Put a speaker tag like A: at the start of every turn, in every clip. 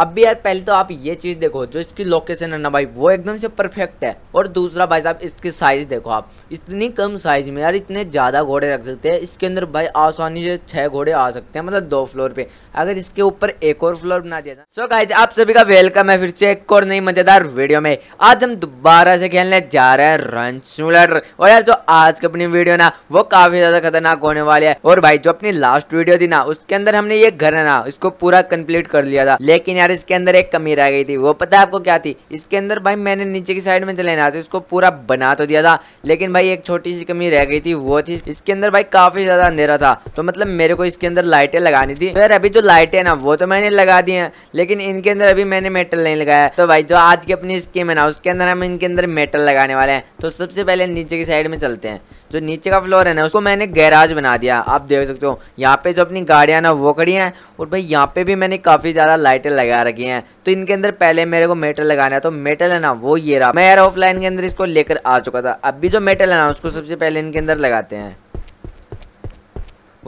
A: अब भी यार पहले तो आप ये चीज़ देखो जो इसकी लोकेशन है ना भाई वो एकदम से परफेक्ट है और दूसरा भाई साहब इसकी साइज़ देखो आप इतनी कम साइज़ में यार इतने ज़्यादा घोड़े रख सकते हैं इसके अंदर भाई आसानी से छह घोड़े आ सकते हैं मतलब दो फ्लोर पे अगर इसके ऊपर एक और फ्लोर बना दिया सो गाइज आप सभी का वेलकम है फिर से एक और नई मज़ेदार वीडियो में आज हम दोबारा से खेलने जा रहे हैं रन सुलर और यार जो आज की अपनी वीडियो ना वो काफ़ी ज़्यादा खतरनाक होने वाली है और भाई जो अपनी लास्ट वीडियो थी ना उसके अंदर हमने ये घर है ना इसको पूरा कंप्लीट कर लिया था लेकिन यार यार इसके अंदर एक कमी रह गई थी वो पता है आपको क्या थी इसके अंदर भाई मैंने नीचे की साइड में चले ना इसको पूरा बना तो दिया था लेकिन भाई एक छोटी सी कमी रह गई थी वो थी इसके अंदर भाई काफी ज्यादा अंधेरा था तो मतलब मेरे को इसके अंदर लाइटें लगानी थी यार अभी जो लाइटें ना वो तो मैंने लगा दी है लेकिन इनके अंदर अभी मैंने मेटल नहीं लगाया तो भाई जो आज की अपनी स्कीम है ना उसके अंदर हम इनके अंदर मेटल लगाने वाले हैं तो सबसे पहले नीचे की साइड में चलते हैं जो नीचे का फ्लोर है ना उसको मैंने गैराज बना दिया आप देख सकते हो यहाँ पे जो अपनी गाड़ियां ना वो खड़ी हैं और भाई यहाँ पे भी मैंने काफी ज्यादा लाइटें लगाई लगा रखी हैं तो इनके अंदर पहले मेरे को मेटल लगाना है तो मेटल है ना वो ये रहा मैं यार ऑफलाइन के अंदर इसको लेकर आ चुका था अभी जो मेटल है ना उसको सबसे पहले इनके अंदर लगाते हैं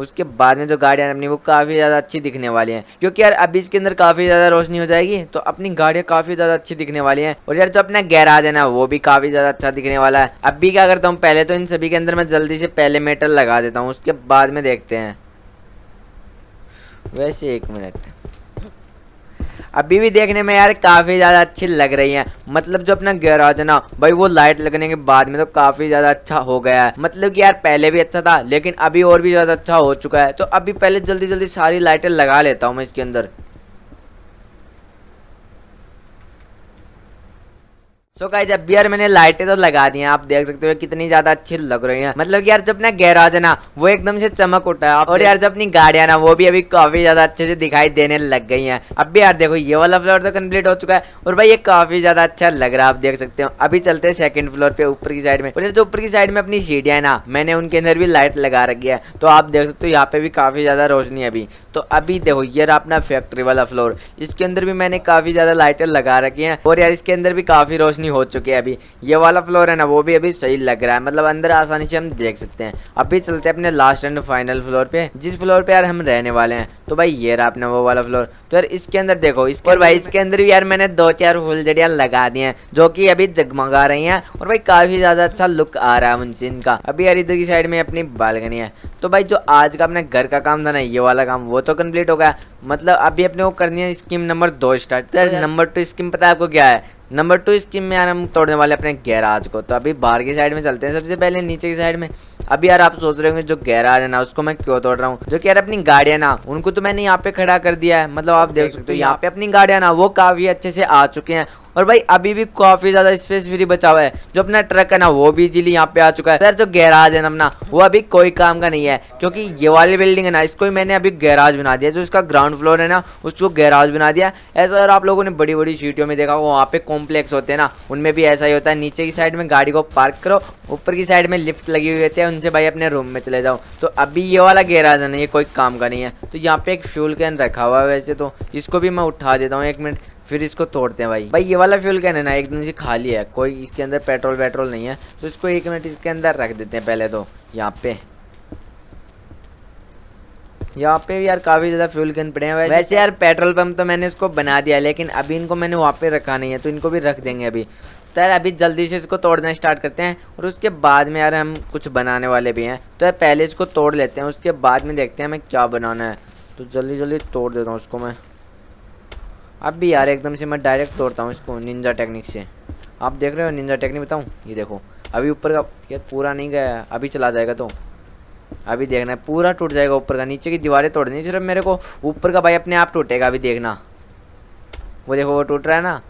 A: उसके बाद में जो गाड़ियाँ अपनी वो काफ़ी ज़्यादा अच्छी दिखने वाली हैं क्योंकि यार अभी इसके अंदर काफ़ी ज़्यादा रोशनी हो जाएगी तो अपनी गाड़ियाँ काफ़ी ज़्यादा अच्छी दिखने वाली हैं और यार जो अपना गैराज है ना वो भी काफ़ी ज़्यादा अच्छा दिखने वाला है अभी क्या करता हूँ पहले तो इन सभी के अंदर मैं जल्दी से पहले मेटल लगा देता हूँ उसके बाद में देखते हैं वैसे एक मिनट अभी भी देखने में यार काफ़ी ज़्यादा अच्छी लग रही है मतलब जो अपना गैराज है ना भाई वो लाइट लगने के बाद में तो काफ़ी ज़्यादा अच्छा हो गया है मतलब कि यार पहले भी अच्छा था लेकिन अभी और भी ज़्यादा अच्छा हो चुका है तो अभी पहले जल्दी जल्दी सारी लाइटें लगा लेता हूँ मैं इसके अंदर सो गाइज अब यार मैंने लाइटें तो लगा दी हैं आप देख सकते हो कितनी ज्यादा अच्छी लग रही हैं मतलब यार जब ना गैराज है ना वो एकदम से चमक उठा है और यार जब अपनी गाड़ियां ना वो भी अभी काफी ज्यादा अच्छे से दिखाई देने लग गई हैं अब भी यार देखो ये वाला फ्लोर तो कंप्लीट हो चुका है और भाई ये काफी ज्यादा अच्छा लग रहा है आप देख सकते हो अभी चलते हैं सेकंड फ्लोर पे ऊपर की साइड में और जो ऊपर की साइड में अपनी सीढ़िया है ना मैंने उनके अंदर भी लाइट लगा रखी है तो आप देख सकते हो यहाँ पे भी काफी ज्यादा रोशनी है अभी तो अभी देखो यार अपना फैक्ट्री वाला फ्लोर इसके अंदर भी मैंने काफी ज्यादा लाइटें लगा रखी है और यार इसके अंदर भी काफी रोशनी रोशनी हो चुकी है अभी ये वाला फ्लोर है ना वो भी अभी सही लग रहा है मतलब अंदर आसानी से हम देख सकते हैं अभी चलते हैं अपने लास्ट एंड फाइनल फ्लोर पे जिस फ्लोर पे यार हम रहने वाले हैं तो भाई ये रहा अपना वो वाला फ्लोर तो यार इसके अंदर देखो इसके और भाई इसके अंदर भी यार मैंने दो चार जड़िया लगा दी है जो की अभी जगमगा रही है और भाई काफ़ी ज़्यादा अच्छा लुक आ रहा है उनसे इनका अभी यार इधर की साइड में अपनी बालकनी है तो भाई जो आज का अपने घर का काम था ना ये वाला काम वो तो कम्प्लीट हो गया मतलब अभी अपने वो करनी है स्कीम नंबर दो स्टार्ट नंबर टू स्कीम पता है आपको क्या है नंबर टू स्कीम में यार हम तोड़ने वाले अपने गैराज को तो अभी बाहर की साइड में चलते हैं सबसे पहले नीचे की साइड में अभी यार आप सोच रहे होंगे जो गैराज है ना उसको मैं क्यों तोड़ रहा हूँ जो कि यार अपनी गाड़िया ना उनको तो मैंने यहाँ पे खड़ा कर दिया है मतलब आप देख सकते हो यहाँ पे अपनी गाड़िया ना वो काफी अच्छे से आ चुके हैं और भाई अभी भी काफी ज्यादा स्पेस फ्री बचा हुआ है जो अपना ट्रक है ना वो भी इजिली यहाँ पे आ चुका है सर जो गैराज है ना अपना वो अभी कोई काम का नहीं है क्योंकि ये वाली बिल्डिंग है ना इसको ही मैंने अभी गैराज बना दिया जो इसका ग्राउंड फ्लोर है ना उसको गैराज बना दिया ऐसा और आप लोगों ने बड़ी बड़ी सीटियों में देखा वहाँ पे कॉम्प्लेक्स होते हैं ना उनमें भी ऐसा ही होता है नीचे की साइड में गाड़ी को पार्क करो ऊपर की साइड में लिफ्ट लगी हुई होती है उनसे भाई अपने रूम में चले जाओ तो अभी ये वाला गैराज है ना ये कोई काम का नहीं है तो यहाँ पे एक फ्यूल कैन रखा हुआ है वैसे तो इसको भी मैं उठा देता हूँ एक मिनट फिर इसको तोड़ते हैं भाई भाई ये वाला फ्यूल कैन है ना एकदम से खाली है कोई इसके अंदर पेट्रोल वेट्रोल नहीं है तो इसको एक मिनट इसके अंदर रख देते हैं पहले तो यहाँ पे यहाँ पे भी यार काफ़ी ज़्यादा फ्यूल कैन पड़े हैं वैसे, वैसे यार पेट्रोल पंप तो मैंने इसको बना दिया लेकिन अभी इनको मैंने वहाँ पे रखा नहीं है तो इनको भी रख देंगे अभी तो यार अभी जल्दी से इसको तोड़ना स्टार्ट करते हैं और उसके बाद में यार हम कुछ बनाने वाले भी हैं तो यार पहले इसको तोड़ लेते हैं उसके बाद में देखते हैं हमें क्या बनाना है तो जल्दी जल्दी तोड़ देता हूँ उसको मैं अब भी यार एकदम से मैं डायरेक्ट तोड़ता हूँ इसको निंजा टेक्निक से आप देख रहे हो निंजा टेक्निक बताऊँ ये देखो अभी ऊपर का यार पूरा नहीं गया अभी चला जाएगा तो अभी देखना है पूरा टूट जाएगा ऊपर का नीचे की दीवारें तोड़नी सिर्फ मेरे को ऊपर का भाई अपने आप टूटेगा अभी देखना वो देखो वो टूट रहा है ना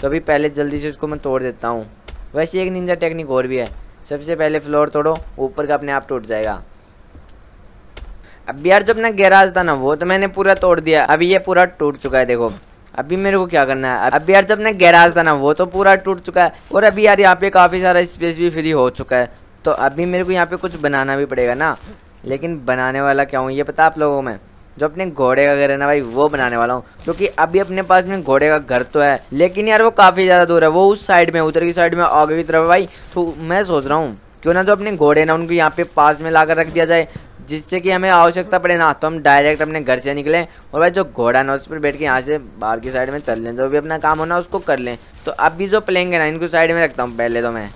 A: तो अभी पहले जल्दी से उसको मैं तोड़ देता हूँ वैसे एक निंजा टेक्निक और भी है सबसे पहले फ्लोर तोड़ो ऊपर का अपने आप टूट जाएगा अब यार जो अपना गैराज था ना वो तो मैंने पूरा तोड़ दिया अभी ये पूरा टूट चुका है देखो अभी मेरे को क्या करना है अभी यार जो अपना गैराज था ना वो तो पूरा टूट चुका है और अभी यार यहाँ पे काफ़ी सारा स्पेस भी फ्री हो चुका है तो अभी मेरे को यहाँ पे कुछ बनाना भी पड़ेगा ना लेकिन बनाने वाला क्या हूँ ये पता आप लोगों में जो अपने घोड़े का घर है ना भाई वो बनाने वाला हूँ क्योंकि अभी अपने पास में घोड़े का घर तो है लेकिन यार वो काफ़ी ज़्यादा दूर है वो उस साइड में उधर की साइड में आगे की तरफ भाई तो मैं सोच रहा हूँ क्यों ना जो अपने घोड़े ना उनको यहाँ पे पास में लाकर रख दिया जाए जिससे कि हमें आवश्यकता पड़े ना तो हम डायरेक्ट अपने घर से निकलें और भाई जो घोड़ा ना उस पर बैठ के यहाँ से बाहर की साइड में चल लें जो भी अपना काम होना उसको कर लें तो अब भी जो प्लेंगे ना इनको साइड में रखता हूँ पहले तो मैं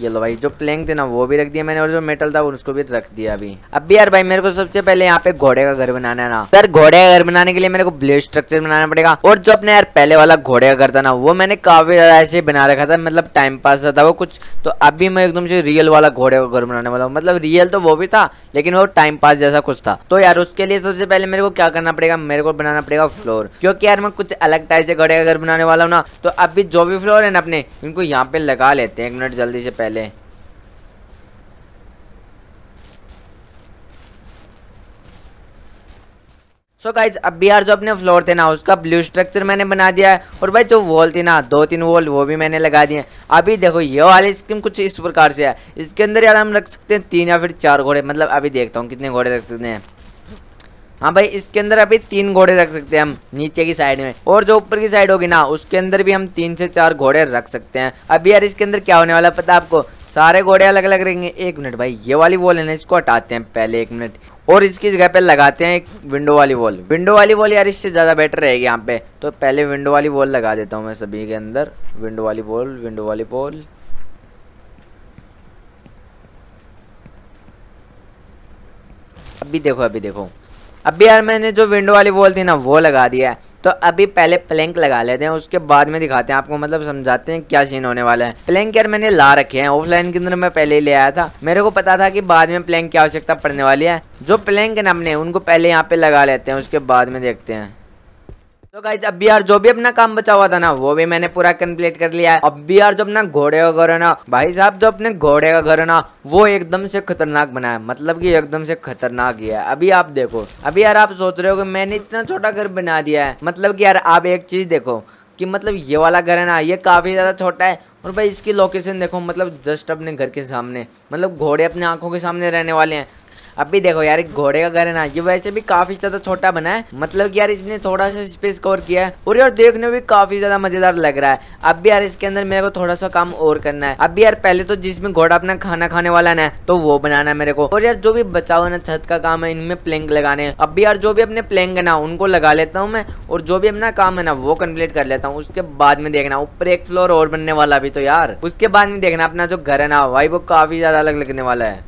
A: ये लो भाई जो प्लैंक थे ना वो भी रख दिया मैंने और जो मेटल था उसको भी रख दिया अभी अभी यार भाई मेरे को सबसे पहले यहाँ पे घोड़े का घर बनाना है ना सर तो घोड़े का घर बनाने के लिए मेरे को ब्लेड स्ट्रक्चर बनाना पड़ेगा और जो अपने यार पहले वाला घोड़े का घर था ना वो मैंने काफी ज्यादा ऐसे बना रखा था मतलब टाइम पास था वो कुछ तो अभी मैं एकदम से रियल वाला घोड़े का घर बनाने वाला हूँ मतलब रियल तो वो भी था लेकिन वो टाइम पास जैसा कुछ था तो यार उसके लिए सबसे पहले मेरे को क्या करना पड़ेगा मेरे को बनाना पड़ेगा फ्लोर क्योंकि यार मैं कुछ अलग टाइप से घोड़े का घर बनाने वाला हूँ ना तो अभी जो भी फ्लोर है ना अपने इनको यहाँ पे लगा लेते हैं एक मिनट जल्दी से पहले सो so गाइज अब भी यार जो अपने फ्लोर थे ना उसका ब्लू स्ट्रक्चर मैंने बना दिया है और भाई जो वॉल थी ना दो तीन वॉल वो भी मैंने लगा दिए अभी देखो ये वाली स्कीम कुछ इस प्रकार से है इसके अंदर यार हम रख सकते हैं तीन या फिर चार घोड़े मतलब अभी देखता हूँ कितने घोड़े रख सकते हैं हाँ भाई इसके अंदर अभी तीन घोड़े रख सकते हैं हम नीचे की साइड में और जो ऊपर की साइड होगी ना उसके अंदर भी हम तीन से चार घोड़े रख सकते हैं अभी यार इसके अंदर क्या होने वाला पता आपको सारे घोड़े अलग अलग रहेंगे एक मिनट भाई ये वाली वॉल है ना इसको हटाते हैं पहले एक मिनट और इसकी जगह पे लगाते हैं एक विंडो वाली वॉल विंडो वाली वॉल यार इससे ज़्यादा बेटर रहेगी यहाँ पे तो पहले विंडो वाली वॉल लगा देता हूँ मैं सभी के अंदर विंडो वाली वॉल विंडो वाली वॉल अभी देखो अभी देखो अभी यार मैंने जो विंडो वाली वॉल थी ना वो लगा दिया है तो अभी पहले प्लैंक लगा लेते हैं उसके बाद में दिखाते हैं आपको मतलब समझाते हैं क्या सीन होने वाला है प्लैंक यार मैंने ला रखे हैं ऑफलाइन के अंदर मैं पहले ही ले आया था मेरे को पता था कि बाद में प्लैंक की आवश्यकता पड़ने वाली है जो प्लैंक है ना अपने उनको पहले यहाँ पे लगा लेते हैं उसके बाद में देखते हैं तो गाइज अब यार जो भी अपना काम बचा हुआ था ना वो भी मैंने पूरा कंप्लीट कर लिया है अब भी यार जो अपना घोड़े का घर है ना भाई साहब जो अपने घोड़े का घर है ना वो एकदम से खतरनाक बना है मतलब कि एकदम से खतरनाक ही है अभी आप देखो अभी यार आप सोच रहे हो कि मैंने इतना छोटा घर बना दिया है मतलब की यार आप एक चीज देखो की मतलब ये वाला घर है ना ये काफ़ी ज़्यादा छोटा है और भाई इसकी लोकेशन देखो मतलब जस्ट अपने घर के सामने मतलब घोड़े अपने आंखों के सामने रहने वाले हैं अभी देखो यार घोड़े का घर है ना ये वैसे भी काफी ज्यादा छोटा बना है मतलब यार इसने थोड़ा सा स्पेस कवर किया है और यार देखने में भी काफी ज्यादा मजेदार लग रहा है अब भी यार इसके अंदर मेरे को थोड़ा सा काम और करना है अभी यार पहले तो जिसमें घोड़ा अपना खाना खाने वाला ना तो वो बनाना है मेरे को और यार जो भी बचा हुआ ना छत का काम है इनमें प्लैंक लगाने अब भी यार जो भी अपने प्लैंक है ना उनको लगा लेता हूँ मैं और जो भी अपना काम है ना वो कम्प्लीट कर लेता हूँ उसके बाद में देखना ऊपर एक फ्लोर और बनने वाला अभी तो यार उसके बाद में देखना अपना जो घर है ना भाई वो काफी ज्यादा अलग लगने वाला है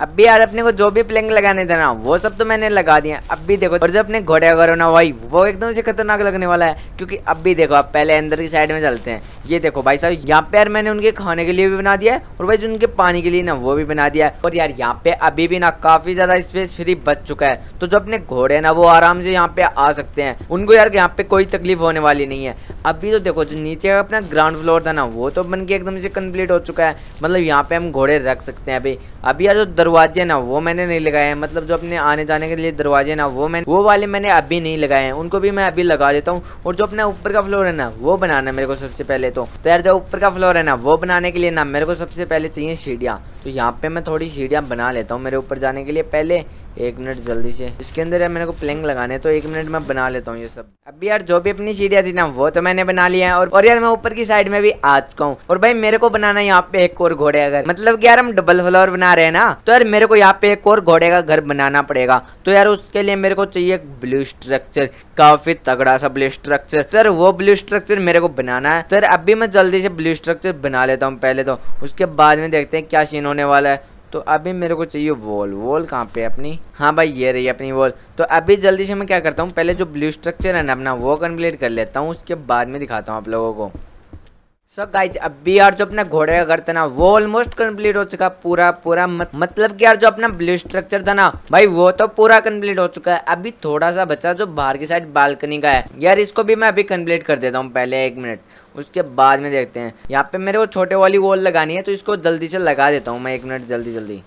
A: अब भी यार अपने को जो भी प्लैंग लगाने थे ना वो सब तो मैंने लगा दिया अब भी देखो और जो अपने घोड़े वगैरह ना भाई वो एकदम से खतरनाक लगने वाला है क्योंकि अब भी देखो आप पहले अंदर की साइड में चलते हैं ये देखो भाई साहब यहाँ पे यार मैंने उनके खाने के लिए भी बना दिया है और भाई जो उनके पानी के लिए ना वो भी बना दिया है और यार यहाँ पे अभी भी ना काफी ज्यादा स्पेस फ्री बच चुका है तो जो अपने घोड़े ना वो आराम से यहाँ पे आ सकते हैं उनको यार यहाँ पे कोई तकलीफ होने वाली नहीं है अभी तो देखो जो नीचे का अपना ग्राउंड फ्लोर था ना वो तो बन के एकदम से कम्प्लीट हो चुका है मतलब यहाँ पे हम घोड़े रख सकते हैं अभी अभी यार जो दरवाजे ना वो मैंने नहीं लगाए हैं मतलब जो अपने आने जाने के लिए दरवाजे ना वो मैंने वो वाले मैंने अभी नहीं लगाए हैं उनको भी मैं अभी लगा देता हूँ और जो अपना ऊपर का फ्लोर है ना वो बनाना मेरे को सबसे पहले तो।, तो, यार जो ऊपर का फ्लोर है ना वो बनाने के लिए ना मेरे को सबसे पहले चाहिए सीढ़ियाँ तो यहाँ पे मैं थोड़ी सीढ़ियाँ बना लेता हूँ मेरे ऊपर जाने के लिए पहले एक मिनट जल्दी से इसके अंदर यार मेरे को प्लेंग लगाने तो एक मिनट मैं बना लेता हूँ ये सब अभी यार जो भी अपनी सीढ़ियाँ थी ना वो तो मैंने बना लिया है और, और यार मैं ऊपर की साइड में भी आ चुका हूँ और भाई मेरे को बनाना यहाँ पे एक और घोड़े का घर मतलब कि यार हम डबल फ्लोर बना रहे हैं ना तो यार मेरे को यहाँ पे एक और घोड़े का घर बनाना पड़ेगा तो यार उसके लिए मेरे को चाहिए ब्लू स्ट्रक्चर काफी तगड़ा सा ब्लू स्ट्रक्चर तो वो ब्लू स्ट्रक्चर मेरे को बनाना है तो अभी मैं जल्दी से ब्लू स्ट्रक्चर बना लेता हूँ पहले तो उसके बाद में देखते हैं क्या सीन होने वाला है तो अभी मेरे को चाहिए वॉल वॉल कहाँ पे अपनी हाँ भाई ये रही अपनी वॉल तो अभी जल्दी से मैं क्या करता हूँ पहले जो ब्लू स्ट्रक्चर है ना अपना वो कंप्लीट कर लेता हूँ उसके बाद में दिखाता हूँ आप लोगों को सो so गाइज अभी यार जो अपना घोड़े का घर था ना वो ऑलमोस्ट कंप्लीट हो चुका पूरा पूरा मत, मतलब कि यार जो अपना ब्लू स्ट्रक्चर था ना भाई वो तो पूरा कंप्लीट हो चुका है अभी थोड़ा सा बचा जो बाहर की साइड बालकनी का है यार इसको भी मैं अभी कंप्लीट कर देता हूँ पहले एक मिनट उसके बाद में देखते हैं यहाँ पे मेरे को छोटे वाली वॉल लगानी है तो इसको जल्दी से लगा देता हूँ मैं एक मिनट जल्दी जल्दी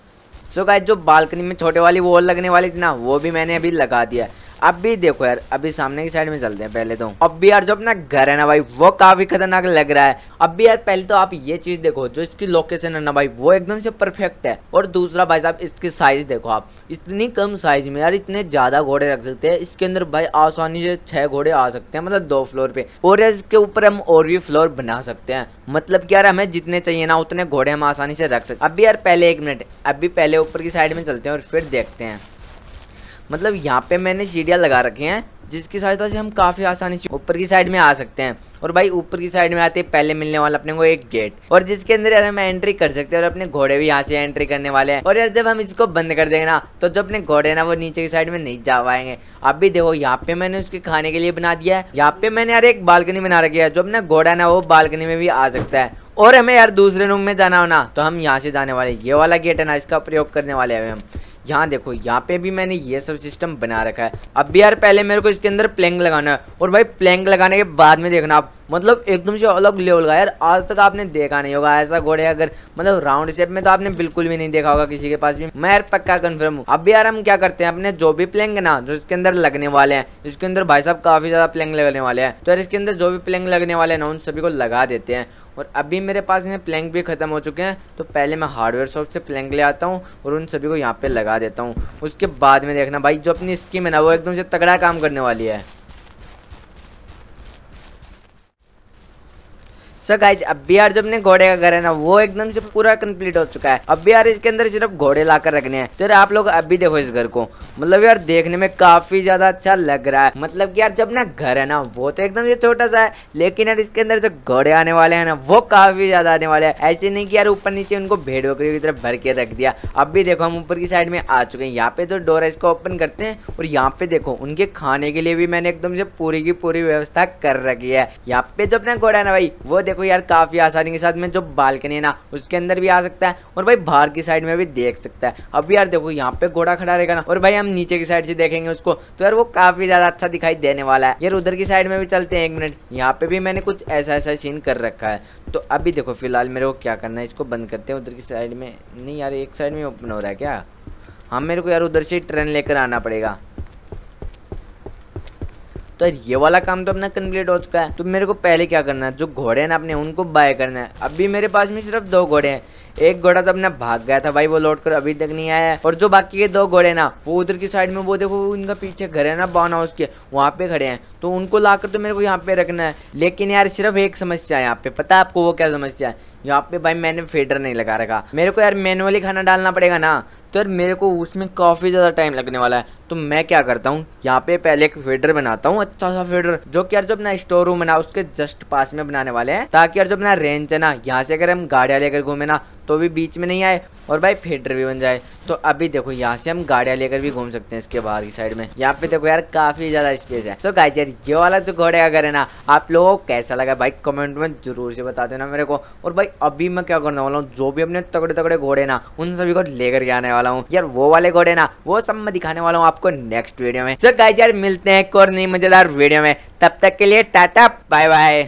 A: सो so गाइज जो बालकनी में छोटे वाली वॉल लगने वाली थी ना वो भी मैंने अभी लगा दिया है अभी देखो यार अभी सामने की साइड में चलते हैं पहले तो अब भी यार जो अपना घर है ना भाई वो काफी खतरनाक लग रहा है अब भी यार पहले तो आप ये चीज देखो जो इसकी लोकेशन है ना भाई वो एकदम से परफेक्ट है और दूसरा भाई साहब इसकी साइज देखो आप इतनी कम साइज में यार इतने ज्यादा घोड़े रख सकते हैं इसके अंदर भाई आसानी से छह घोड़े आ सकते हैं मतलब दो फ्लोर पे और इसके ऊपर हम और भी फ्लोर बना सकते हैं मतलब कि यार हमें जितने चाहिए ना उतने घोड़े हम आसानी से रख सकते अभी यार पहले एक मिनट अभी पहले ऊपर की साइड में चलते हैं और फिर देखते हैं मतलब यहाँ पे मैंने सीढ़ियाँ लगा रखी हैं जिसकी सहायता से हम काफ़ी आसानी से ऊपर की साइड में आ सकते हैं और भाई ऊपर की साइड में आते पहले मिलने वाला अपने को एक गेट और जिसके अंदर यार हम एंट्री कर सकते हैं और अपने घोड़े भी यहाँ से एंट्री करने वाले हैं और यार जब हम इसको बंद कर देंगे ना तो जो अपने घोड़े ना वो नीचे की साइड में नहीं जा पाएंगे अब भी देखो यहाँ पे मैंने उसके खाने के लिए बना दिया है यहाँ पे मैंने यार एक बालकनी बना रखी है जो अपना घोड़ा ना वो बालकनी में भी आ सकता है और हमें यार दूसरे रूम में जाना हो ना तो हम यहाँ से जाने वाले ये वाला गेट है ना इसका प्रयोग करने वाले हैं हम यहाँ देखो यहाँ पे भी मैंने ये सब सिस्टम बना रखा है अब यार पहले मेरे को इसके अंदर प्लैंग लगाना है और भाई प्लैंग लगाने के बाद में देखना आप मतलब एकदम से अलग लेवल का यार आज तक आपने देखा नहीं होगा ऐसा घोड़े अगर मतलब राउंड शेप में तो आपने बिल्कुल भी नहीं देखा होगा किसी के पास भी मैं यार पक्का कन्फर्म हूँ अभी यार हम क्या करते हैं अपने जो भी प्लेंग ना जो इसके अंदर लगने वाले हैं इसके अंदर भाई साहब काफी ज्यादा प्लेंग लगने वाले हैं तो यार इसके अंदर जो भी प्लेंग लगने वाले हैं ना उन सभी को लगा देते हैं और अभी मेरे पास यहाँ प्लैंक भी खत्म हो चुके हैं तो पहले मैं हार्डवेयर शॉप से प्लैंक ले आता हूँ और उन सभी को यहाँ पे लगा देता हूँ उसके बाद में देखना भाई जो अपनी स्कीम है ना वो एकदम से तगड़ा काम करने वाली है सो गाइज अब भी यार जो अपने घोड़े का घर है ना वो एकदम से पूरा कंप्लीट हो चुका है अब भी यार इसके अंदर सिर्फ घोड़े ला कर रखने हैं तो आप लोग अभी देखो इस घर को मतलब यार देखने में काफी ज्यादा अच्छा लग रहा है मतलब कि यार जब ना घर है ना वो तो एकदम से छोटा सा है लेकिन यार इसके अंदर जो घोड़े आने वाले हैं ना वो काफी ज्यादा आने वाले हैं ऐसे नहीं कि यार ऊपर नीचे उनको भेड़ बकरियों की तरफ भर के रख दिया अब भी देखो हम ऊपर की साइड में आ चुके हैं यहाँ पे तो डोर है इसको ओपन करते हैं और यहाँ पे देखो उनके खाने के लिए भी मैंने एकदम से पूरी की पूरी व्यवस्था कर रखी है यहाँ पे जो अपना घोड़ा है ना भाई वो देखो को यार काफ़ी आसानी के साथ में जो बालकनी है ना उसके अंदर भी आ सकता है और भाई बाहर की साइड में भी देख सकता है अब यार देखो यहाँ पे घोड़ा खड़ा रहेगा ना और भाई हम नीचे की साइड से देखेंगे उसको तो यार वो काफ़ी ज़्यादा अच्छा दिखाई देने वाला है यार उधर की साइड में भी चलते हैं एक मिनट यहाँ पे भी मैंने कुछ ऐसा ऐसा सीन कर रखा है तो अभी देखो फिलहाल मेरे को क्या करना है इसको बंद करते हैं उधर की साइड में नहीं यार एक साइड में ओपन हो रहा है क्या हाँ मेरे को यार उधर से ट्रेन लेकर आना पड़ेगा तो ये वाला काम तो अपना कम्प्लीट हो चुका है तो मेरे को पहले क्या करना है जो घोड़े हैं ना अपने उनको बाय करना है अभी मेरे पास में सिर्फ दो घोड़े हैं एक घोड़ा तो अपना भाग गया था भाई वो लौट कर अभी तक नहीं आया है और जो बाकी के दो घोड़े ना वो उधर की साइड में वो देखो उनका पीछे घर है ना बॉन हाउस के वहाँ पे खड़े हैं तो उनको लाकर तो मेरे को यहाँ पे रखना है लेकिन यार सिर्फ एक समस्या है यहाँ पे पता है आपको वो क्या समस्या है यहाँ पे भाई मैंने फेडर नहीं लगा रखा मेरे को यार मैनुअली खाना डालना पड़ेगा ना तो यार मेरे को उसमें काफ़ी ज़्यादा टाइम लगने वाला है तो मैं क्या करता हूँ यहाँ पे पहले एक फेडर बनाता हूँ अच्छा सा फेडर जो कि यार जो अपना स्टोर रूम है ना उसके जस्ट पास में बनाने वाले हैं ताकि यार जो अपना रेंज है ना यहाँ से अगर हम गाड़ियाँ लेकर घूमे ना तो भी बीच में नहीं आए और भाई फेडर भी बन जाए तो अभी देखो यहाँ से हम गाड़ियाँ लेकर भी घूम सकते हैं इसके बाहर की साइड में यहाँ पे देखो यार काफ़ी ज़्यादा स्पेस है सो गाय यार ये वाला जो घोड़े अगर है ना आप लोगों को कैसा लगा भाई कमेंट में जरूर से बता देना मेरे को और भाई अभी मैं क्या करने वाला हूँ जो भी अपने तगड़े तगड़े घोड़े ना उन सभी को लेकर के आने वाला हूँ यार वो वाले घोड़े ना वो सब मैं दिखाने वाला हूँ आपको नेक्स्ट वीडियो में सो so, गाइज यार मिलते हैं एक और नई मजेदार वीडियो में तब तक के लिए टाटा बाय बाय